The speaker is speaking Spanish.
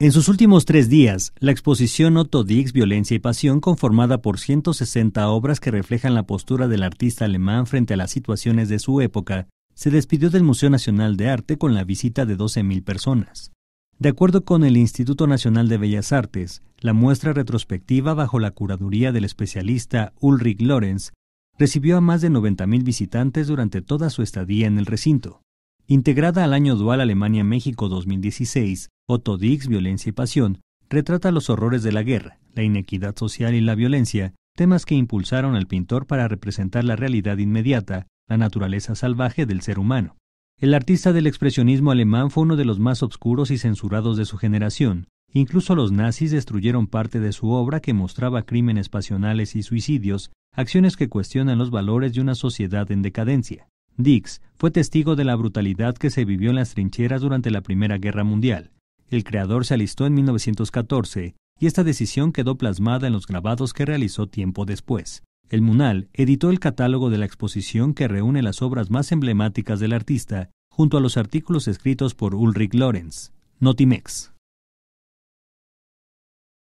En sus últimos tres días, la exposición Otto Dix Violencia y Pasión, conformada por 160 obras que reflejan la postura del artista alemán frente a las situaciones de su época, se despidió del Museo Nacional de Arte con la visita de 12.000 personas. De acuerdo con el Instituto Nacional de Bellas Artes, la muestra retrospectiva bajo la curaduría del especialista Ulrich Lorenz recibió a más de 90.000 visitantes durante toda su estadía en el recinto. Integrada al año dual Alemania-México 2016, Otto Dix, Violencia y Pasión, retrata los horrores de la guerra, la inequidad social y la violencia, temas que impulsaron al pintor para representar la realidad inmediata, la naturaleza salvaje del ser humano. El artista del expresionismo alemán fue uno de los más obscuros y censurados de su generación. Incluso los nazis destruyeron parte de su obra que mostraba crímenes pasionales y suicidios, acciones que cuestionan los valores de una sociedad en decadencia. Dix fue testigo de la brutalidad que se vivió en las trincheras durante la Primera Guerra Mundial. El creador se alistó en 1914 y esta decisión quedó plasmada en los grabados que realizó tiempo después. El Munal editó el catálogo de la exposición que reúne las obras más emblemáticas del artista, junto a los artículos escritos por Ulrich Lorenz. Notimex.